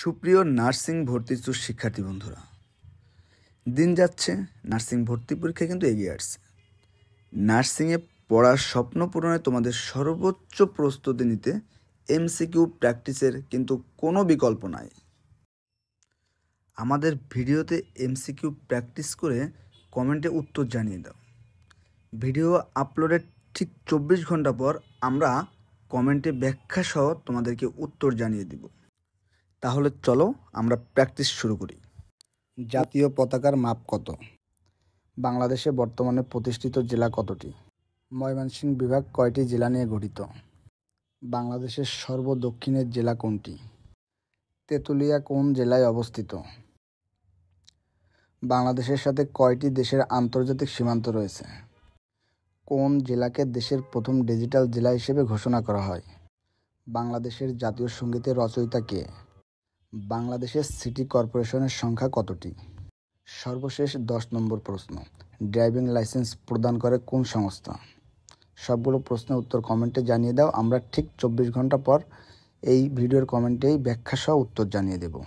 সুপ্রিয় নার্সিং ভর্তিচ্ছু শিক্ষার্থী বন্ধুরা দিন যাচ্ছে নার্সিং ভর্তি পরীক্ষা কিন্তু এগিয়ে আসছে নার্সিংয়ে পড়ার স্বপ্ন পূরণে তোমাদের সর্বোচ্চ প্রস্তুতি নিতে এমসিকিউ প্র্যাকটিসের কিন্তু কোনো বিকল্প নাই আমাদের ভিডিওতে এমসিকিউ প্র্যাকটিস করে কমেন্টে উত্তর জানিয়ে দাও ভিডিও আপলোডের ঠিক চব্বিশ ঘন্টা পর আমরা কমেন্টে ব্যাখ্যা সহ তোমাদেরকে উত্তর জানিয়ে দিব তাহলে চলো আমরা প্র্যাকটিস শুরু করি জাতীয় পতাকার মাপ কত বাংলাদেশে বর্তমানে প্রতিষ্ঠিত জেলা কতটি ময়মনসিংহ বিভাগ কয়টি জেলা নিয়ে গঠিত বাংলাদেশের সর্বদক্ষিণের জেলা কোনটি তেঁতুলিয়া কোন জেলায় অবস্থিত বাংলাদেশের সাথে কয়টি দেশের আন্তর্জাতিক সীমান্ত রয়েছে কোন জেলাকে দেশের প্রথম ডিজিটাল জেলা হিসেবে ঘোষণা করা হয় বাংলাদেশের জাতীয় সঙ্গীতের রচয়িতা কে বাংলাদেশের সিটি কর্পোরেশনের সংখ্যা কতটি সর্বশেষ দশ নম্বর প্রশ্ন ড্রাইভিং লাইসেন্স প্রদান করে কোন সংস্থা সবগুলো প্রশ্নের উত্তর কমেন্টে জানিয়ে দাও আমরা ঠিক চব্বিশ ঘন্টা পর এই ভিডিওর কমেন্টেই ব্যাখ্যাসহ উত্তর জানিয়ে দেবো